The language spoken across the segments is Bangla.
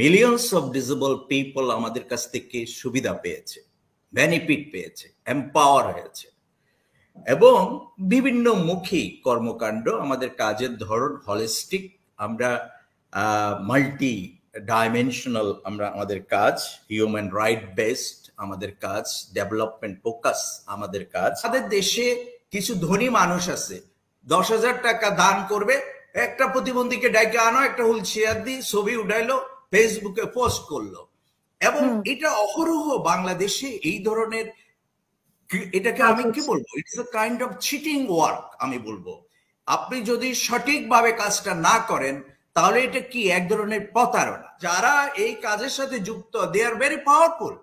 মিলিয়নস অফ ডিজেবল পিপল আমাদের কাছ থেকে সুবিধা পেয়েছে বেনিফিট পেয়েছে এম্পাওয়ার হয়েছে এবং বিভিন্ন মুখী কর্মকাণ্ড আমাদের কাজের ধরন হলিস্টিক আমরা মাল্টি ডাইমেনশনাল আমরা আমাদের কাজ হিউম্যান রাইট বেসড আমাদের কাজ ডেভেলপমেন্ট ফোকাস আমাদের কাজ আমাদের দেশে কিছু ধনী মানুষ আছে দশ হাজার টাকা দান করবে একটা প্রতিবন্ধীকে ডাইকে আনো একটা হুইল চেয়ার দিই ছবি উঠাইলো ফেসবুকে পোস্ট করলো এবং এটা অহরহ বাংলাদেশে এই ধরনের এটাকে আমি কি বলবো it's a kind of cheating work আমি বলবো আপনি যদি সঠিকভাবে কাজটা না করেন তাহলে এটা কি এক ধরনের প্রতারণা যারা এই কাজের সাথে যুক্ত দে আর ভেরি পাওয়ারফুল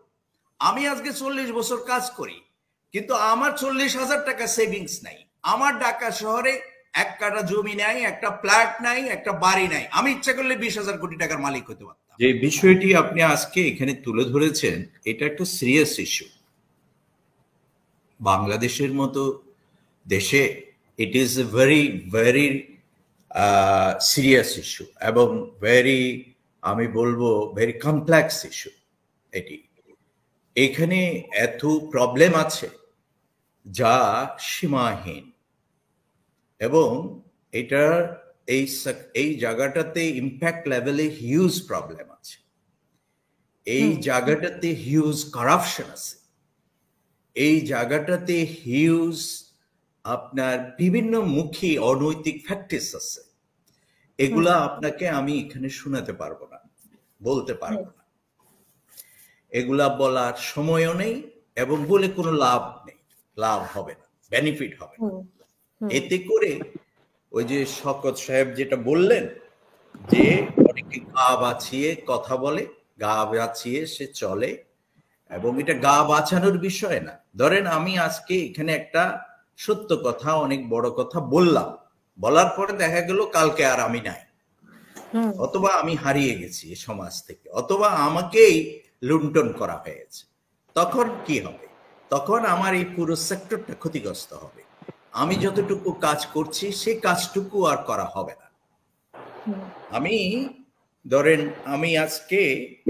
আমি আজকে চল্লিশ বছর কাজ করি কিন্তু আমার চল্লিশ হাজার টাকা সেভিংস নাই আমার ঢাকা শহরে এক কাটা জমি নাই একটা ফ্ল্যাট নাই একটা বাড়ি নাই আমি ইচ্ছা করলে বিশ হাজার কোটি টাকার মালিক হতে পারতাম যে বিষয়টি আপনি আজকে এখানে তুলে ধরেছেন এটা একটা সিরিয়াস ইস্যু বাংলাদেশের মতো দেশে it is a very very serious issue এবং ভেরি আমি বলবো ভেরি কমপ্লেক্স ইস্যু এটি এখানে এত প্রবলেম আছে যা সীমাহীন এবং এটা এই এই জায়গাটাতে ইম্প্যাক্ট লেভেলে হিউজ প্রবলেম আছে এই জায়গাটাতে হিউজ কারাপশন আছে এই জায়গাটাতে হিউজ আপনার বিভিন্ন মুখী অনৈতিক ফ্যাক্টিস আছে এগুলা আপনাকে আমি এখানে শোনাতে পারবো না বলতে পারবো না এগুলা বলার সময়ও নেই এবং বলে কোনো লাভ নেই লাভ হবে না বেনিফিট হবে না এতে করে ওই যে শকত সাহেব যেটা বললেন যে অনেকে গা বাঁচিয়ে কথা বলে গা বাঁচিয়ে সে চলে এবং এটা গা বাঁচানোর বিষয় না ধরেন আমি আজকে এখানে একটা সত্য কথা অনেক বড় কথা বললাম বলার পরে দেখা গেল কালকে আর আমি নাই অথবা আমি হারিয়ে গেছি সমাজ থেকে অথবা আমাকেই লুণ্ঠন করা হয়েছে তখন কি হবে তখন আমার এই পুরো সেক্টরটা ক্ষতিগ্রস্ত হবে আমি যতটুকু কাজ করছি সেই কাজটুকু আর করা হবে না আমি ধরেন আমি আজকে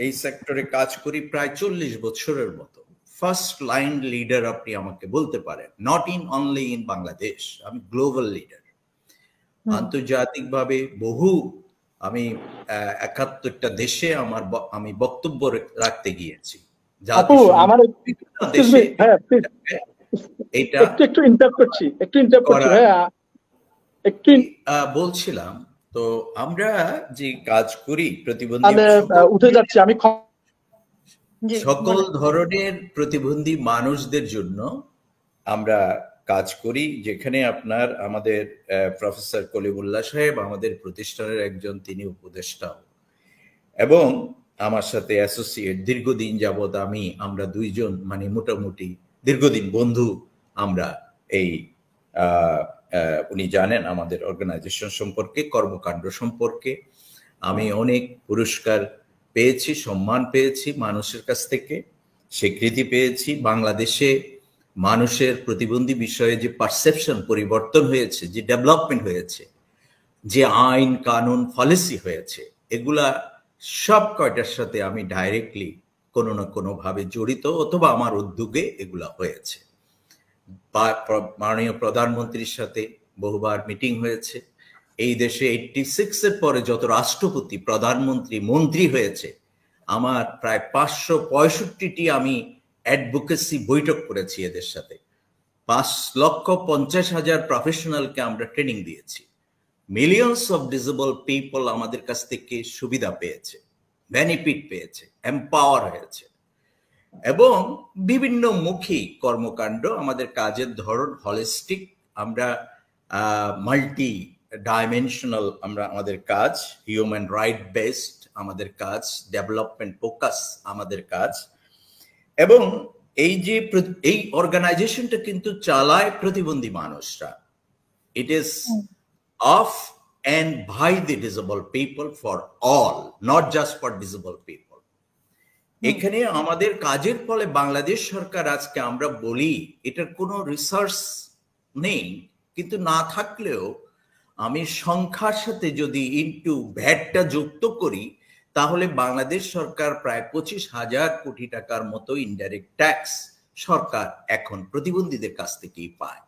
এই সেক্টরে কাজ করি প্রায় চল্লিশ বছরের মতো ফার্স্ট লাইন লিডার আপনি আমাকে বলতে পারেন not in only in Bangladesh আমি গ্লোবাল লিডার আন্তর্জাতিকভাবে বহু আমি একাত্তরটা দেশে আমার আমি বক্তব্য রাখতে গিয়েছি এটা একটু করছি একটু করছি একটু বলছিলাম তো আমরা যে কাজ করি প্রতিবন্ধী উঠে যাচ্ছি আমি সকল ধরনের প্রতিবন্ধী মানুষদের জন্য আমরা কাজ করি যেখানে আপনার আমাদের প্রফেসর কলিবুল্লাহ সাহেব আমাদের প্রতিষ্ঠানের একজন তিনি উপদেষ্টা এবং আমার সাথে অ্যাসোসিয়েট দীর্ঘদিন যাবৎ আমি আমরা দুইজন মানে মোটামুটি দীর্ঘদিন বন্ধু আমরা এই উনি জানেন আমাদের অর্গানাইজেশন সম্পর্কে কর্মকাণ্ড সম্পর্কে আমি অনেক পুরস্কার পেয়েছি সম্মান পেয়েছি মানুষের কাছ থেকে স্বীকৃতি পেয়েছি বাংলাদেশে মানুষের প্রতিবন্ধী বিষয়ে যে পারসেপশন পরিবর্তন হয়েছে যে ডেভেলপমেন্ট হয়েছে যে আইন কানুন পলিসি হয়েছে এগুলা সব কয়টার সাথে আমি ডাইরেক্টলি কোনো না কোনোভাবে জড়িত অথবা আমার উদ্যোগে এগুলা হয়েছে বা মাননীয় প্রধানমন্ত্রীর সাথে বহুবার মিটিং হয়েছে এই দেশে এইটটি সিক্সের পরে যত রাষ্ট্রপতি প্রধানমন্ত্রী মন্ত্রী হয়েছে আমার প্রায় পাঁচশো পঁয়ষট্টিটি আমি অ্যাডভোকেসি বৈঠক করেছি এদের সাথে পাঁচ লক্ষ পঞ্চাশ হাজার প্রফেশনালকে আমরা ট্রেনিং দিয়েছি মিলিয়নস অফ ডিজেবল পিপল আমাদের কাছ থেকে সুবিধা পেয়েছে বেনিফিট পেয়েছে এম্পাওয়ার হয়েছে এবং বিভিন্ন মুখী কর্মকাণ্ড আমাদের কাজের ধরন হলিস্টিক আমরা মাল্টি ডাইমেনশনাল আমরা আমাদের কাজ হিউম্যান রাইট বেসড আমাদের কাজ ডেভেলপমেন্ট ফোকাস আমাদের কাজ এবং এই যে এই অর্গানাইজেশনটা কিন্তু চালায় প্রতিবন্ধী মানুষরা it is of and by the disabled people for all, not just for disabled people. Hmm. এখানে আমাদের কাজের ফলে বাংলাদেশ সরকার আজকে আমরা বলি এটার কোনো রিসার্চ নেই কিন্তু না থাকলেও আমি সংখ্যার সাথে যদি ইন্টু ভ্যাটটা যুক্ত করি তাহলে বাংলাদেশ সরকার প্রায় পঁচিশ হাজার কোটি টাকার মতো ইনডাইরেক্ট ট্যাক্স সরকার এখন প্রতিবন্ধীদের কাছ থেকেই পায়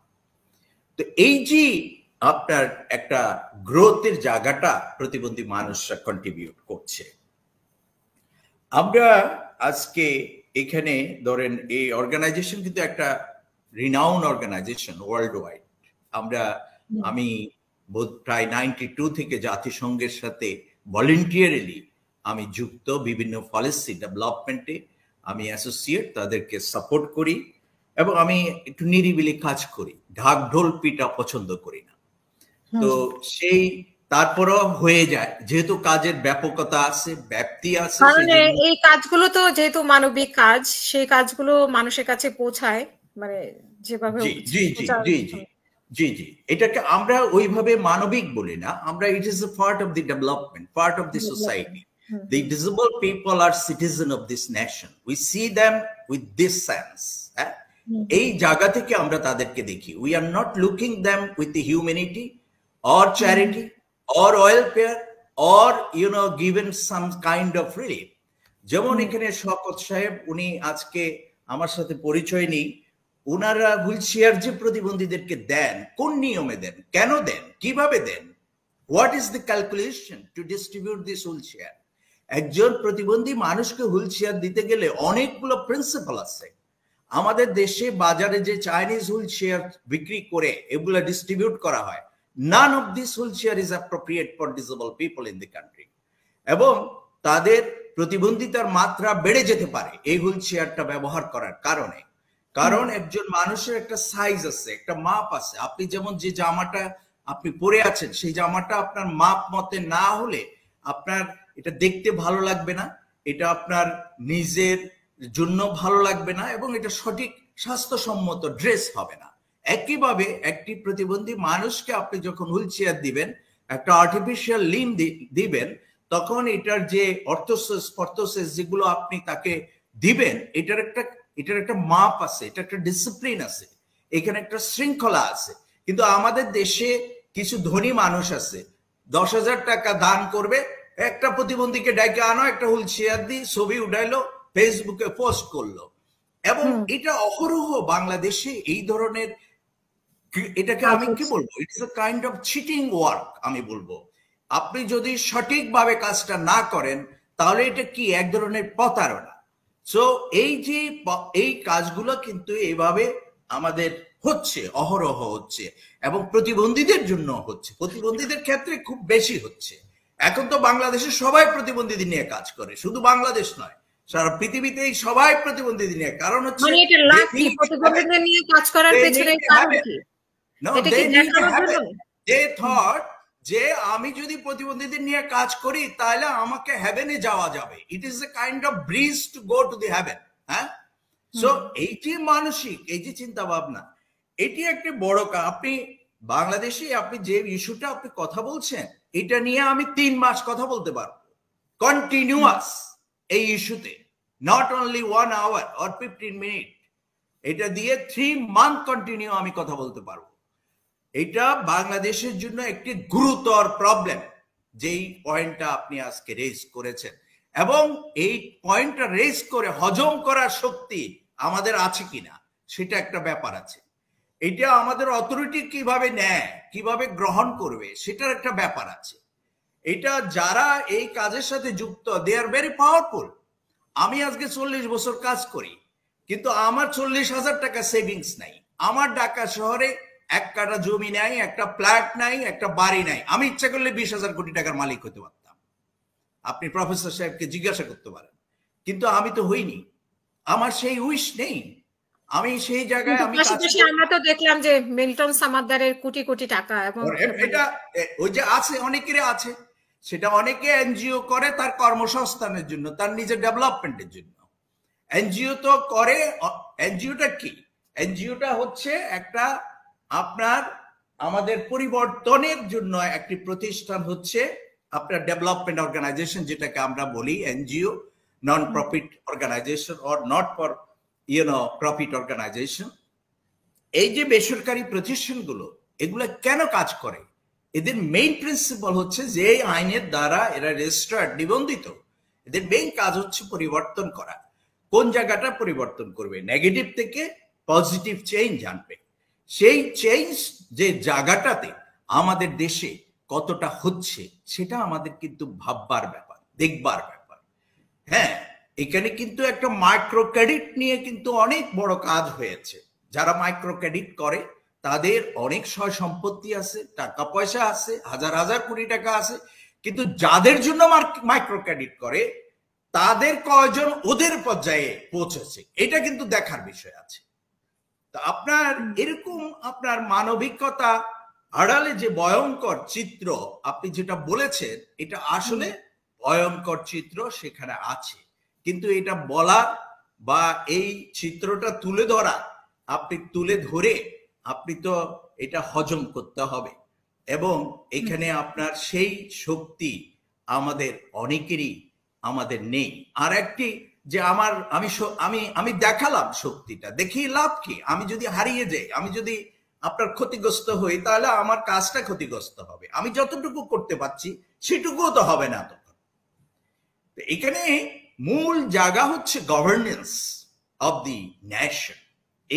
তো এই যে আপনার একটা গ্রোথের জায়গাটা প্রতিবন্ধী মানুষরা কন্ট্রিবিউট করছে আমরা আজকে এখানে ধরেন এই অর্গানাইজেশন কিন্তু একটা রিনাউন অর্গানাইজেশন ওয়ার্ল্ড ওয়াইড আমরা আমি প্রায় নাইনটি টু থেকে জাতিসংঘের সাথে ভলেন্টিয়ারলি আমি যুক্ত বিভিন্ন পলিসি ডেভেলপমেন্টে আমি অ্যাসোসিয়েট তাদেরকে সাপোর্ট করি এবং আমি একটু নিরিবিলি কাজ করি ঢাক ঢোল পিটা পছন্দ করি না তো সেই তারপরও হয়ে যায় যেহেতু কাজের ব্যাপকতা আছে ব্যাপ্তি আছে কারণ এই কাজগুলো তো যেহেতু মানবিক কাজ সেই কাজগুলো মানুষের কাছে পৌঁছায় মানে যেভাবে জি জি এটাকে আমরা ওইভাবে মানবিক বলি না আমরা it is part of the development part of the society the disable people are citizen of this nation we see them with this sense হ্যাঁ এই জায়গা থেকে আমরা তাদেরকে দেখি we are not looking them with humanity or charity or oil pair or you know given some kind of relief যেমন এখানে শকত সাহেব উনি আজকে আমার সাথে পরিচয় নেই উনারা হুইল চেয়ার যে প্রতিবন্ধীদেরকে দেন কোন নিয়মে দেন কেন দেন কিভাবে then what is the calculation to distribute this wheelchair একজন প্রতিবন্ধী মানুষকে হুইল চেয়ার দিতে গেলে অনেকগুলো প্রিন্সিপাল আছে আমাদের দেশে বাজারে যে চাইনিজ হুইল চেয়ার বিক্রি করে এগুলো ডিস্ট্রিবিউট করা হয় none of this wheelchair is appropriate for disable people in the country এবং তাদের প্রতিবন্ধিতার মাত্রা বেড়ে যেতে পারে এই হুইল চেয়ারটা ব্যবহার করার কারণে কারণ একজন মানুষের একটা সাইজ আছে একটা মাপ আছে আপনি যেমন যে জামাটা আপনি পরে আছেন সেই জামাটা আপনার মাপ মতে না হলে আপনার এটা দেখতে ভালো লাগবে না এটা আপনার নিজের জন্য ভালো লাগবে না এবং এটা সঠিক স্বাস্থ্যসম্মত ড্রেস হবে না একইভাবে একটি প্রতিবন্ধী মানুষকে আপনি যখন হুইল চেয়ার দিবেন একটা আর্টিফিশিয়াল লিম দিবেন তখন এটার যে অর্থসেস যেগুলো আপনি তাকে দিবেন এটার একটা এটার একটা মাপ আছে এটা একটা ডিসিপ্লিন আছে এখানে একটা শৃঙ্খলা আছে কিন্তু আমাদের দেশে কিছু ধনী মানুষ আছে দশ হাজার টাকা দান করবে একটা প্রতিবন্ধীকে ডেকে আনো একটা হুল চেয়ার দিয়ে ছবি উঠাইলো ফেসবুকে পোস্ট করলো এবং এটা অহরহ বাংলাদেশে এই ধরনের এটাকে আচ্ছা, আমি কি আচ্ছা। বলবো it's is a kind of cheating work আমি বলবো আপনি যদি সঠিকভাবে কাজটা না করেন তাহলে এটা কি এক ধরনের প্রতারণা সো এই যে এই কাজগুলো কিন্তু এভাবে আমাদের হচ্ছে অহরহ হচ্ছে এবং প্রতিবন্ধীদের জন্য হচ্ছে প্রতিবন্ধীদের ক্ষেত্রে খুব বেশি হচ্ছে এখন তো বাংলাদেশে সবাই প্রতিবন্ধীদের নিয়ে কাজ করে শুধু বাংলাদেশ নয় সারা পৃথিবীতে সবাই প্রতিবন্ধীদের নিয়ে কারণ হচ্ছে মানে কাজ করার পেছনে কারণ হ্যাঁ, কি No, they যে আমি যদি প্রতিবন্ধীদের নিয়ে কাজ করি তাহলে আমাকে হেভেনে যাওয়া যাবে it is a kind of bridge to go to the heaven হ্যাঁ সো এইটি মানসিক এই যে চিন্তা ভাবনা এটি একটি বড় কাজ আপনি বাংলাদেশে আপনি যে ইস্যুটা আপনি কথা বলছেন এটা নিয়ে আমি তিন মাস কথা বলতে পারব কন্টিনিউয়াস এই ইস্যুতে not only one hour or fifteen minute এটা দিয়ে থ্রি মান্থ কন্টিনিউ আমি কথা বলতে পারবো এটা বাংলাদেশের জন্য একটি গুরুতর প্রবলেম যেই পয়েন্টটা আপনি আজকে রেজ করেছেন এবং এই পয়েন্টটা রেজ করে হজম করার শক্তি আমাদের আছে কিনা সেটা একটা ব্যাপার আছে এটা আমাদের অথরিটি কিভাবে নেয় কিভাবে গ্রহণ করবে সেটার একটা ব্যাপার আছে এটা যারা এই কাজের সাথে যুক্ত দে আর ভেরি পাওয়ারফুল আমি আজকে চল্লিশ বছর কাজ করি কিন্তু আমার চল্লিশ হাজার টাকা সেভিংস নাই আমার ঢাকা শহরে এক কাটা জমি নাই একটা ফ্ল্যাট নাই একটা বাড়ি নাই আমি ইচ্ছা করলে বিশ হাজার কোটি টাকার মালিক হতে পারতাম আপনি প্রফেসর সাহেবকে জিজ্ঞাসা করতে পারেন কিন্তু আমি তো হইনি আমার সেই উইশ নেই আমি সেই জায়গায় আমি আমরা তো দেখলাম যে মিল্টন কোটি কোটি টাকা এবং এটা ওই যে আছে অনেকেরই আছে সেটা অনেকে এনজিও করে তার কর্মসংস্থানের জন্য তার নিজের ডেভেলপমেন্টের জন্য এনজিও তো করে এনজিওটা কি এনজিওটা হচ্ছে একটা আপনার আমাদের পরিবর্তনের জন্য একটি প্রতিষ্ঠান হচ্ছে আপনার ডেভেলপমেন্ট অর্গানাইজেশন যেটাকে আমরা বলি NGO non profit organisation or not for you know profit organisation এই যে বেসরকারি প্রতিষ্ঠানগুলো এগুলো কেন কাজ করে এদের মেইন প্রিন্সিপাল হচ্ছে যে আইনের দ্বারা এরা রেজিস্টার্ড নিবন্ধিত এদের মেইন কাজ হচ্ছে পরিবর্তন করা কোন জায়গাটা পরিবর্তন করবে নেগেটিভ থেকে পজিটিভ চেঞ্জ আনবে সেই চেঞ্জ যে জায়গাটাতে আমাদের দেশে কতটা হচ্ছে সেটা আমাদের কিন্তু ভাববার ব্যাপার দেখবার ব্যাপার হ্যাঁ এখানে কিন্তু একটা মাইক্রো ক্রেডিট নিয়ে কিন্তু অনেক বড় কাজ হয়েছে যারা মাইক্রো ক্রেডিট করে তাদের অনেক সয় সম্পত্তি আছে টাকা পয়সা আছে হাজার হাজার কোটি টাকা আছে কিন্তু যাদের জন্য মাইক্রো ক্রেডিট করে তাদের কয়জন ওদের পর্যায়ে পৌঁছেছে এটা কিন্তু দেখার বিষয় আছে তা আপনার এরকম আপনার মানবিকতা আড়ালে যে ভয়ঙ্কর চিত্র আপনি যেটা বলেছেন এটা আসলে ভয়ঙ্কর চিত্র সেখানে আছে কিন্তু এটা বলা বা এই চিত্রটা তুলে ধরা আপনি তুলে ধরে আপনি তো এটা হজম করতে হবে এবং এখানে আপনার সেই শক্তি আমাদের অনেকেরই আমাদের নেই আর একটি যে আমার আমি আমি আমি দেখালাম শক্তিটা দেখি লাভ কি আমি যদি হারিয়ে যাই আমি যদি আপনার ক্ষতিগ্রস্ত হই তাহলে আমার কাজটা ক্ষতিগ্রস্ত হবে আমি যতটুকু করতে পারছি সেটুকুও তো হবে না তখন এখানে মূল জায়গা হচ্ছে গভর্নেন্স অব দি ন্যাশন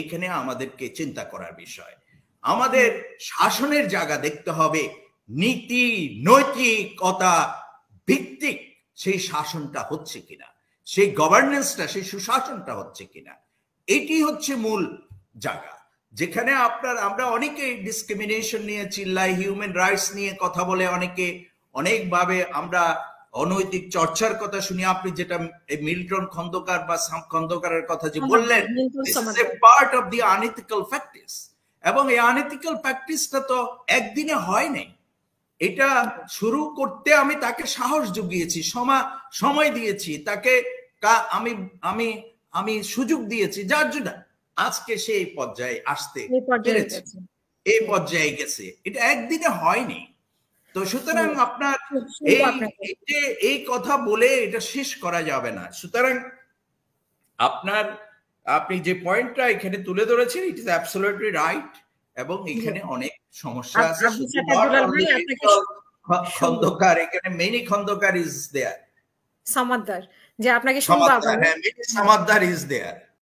এখানে আমাদেরকে চিন্তা করার বিষয় আমাদের শাসনের জায়গা দেখতে হবে নীতি নৈতিকতা ভিত্তিক সেই শাসনটা হচ্ছে কিনা সেই গভর্নেন্সটা সেই সুশাসনটা হচ্ছে কিনা এটি হচ্ছে মূল জায়গা যেখানে আপনার আমরা অনেকে ডিসক্রিমিনেশন নিয়ে চিল্লাই হিউম্যান রাইটস নিয়ে কথা বলে অনেকে অনেকভাবে আমরা অনৈতিক চর্চার কথা শুনি আপনি যেটা মিল্টন খন্দকার বা সাম খন্দকারের কথা যে হ্যাঁ, বললেন part of the unethical practice এবং এই আনএথিক্যাল প্র্যাকটিসটা তো একদিনে হয় নাই এটা শুরু করতে আমি তাকে সাহস জুগিয়েছি সময় দিয়েছি তাকে আমি আমি আমি সুযোগ দিয়েছি যার জন্য আজকে সে এই পর্যায়ে আসতে পেরেছে এই পর্যায়ে গেছে এটা একদিনে হয়নি তো সুতরাং আপনার এই কথা বলে এটা শেষ করা যাবে না সুতরাং আপনার আপনি যে পয়েন্টটা এখানে তুলে ধরেছেন ইট ইজ অ্যাবসোলিউটলি রাইট এবং এখানে অনেক সমস্যা আছে খন্দকার এখানে many Khandakar is there Samaddar যে আপনাকে শুনবো আপনার সমাদার ইজ দেয়ার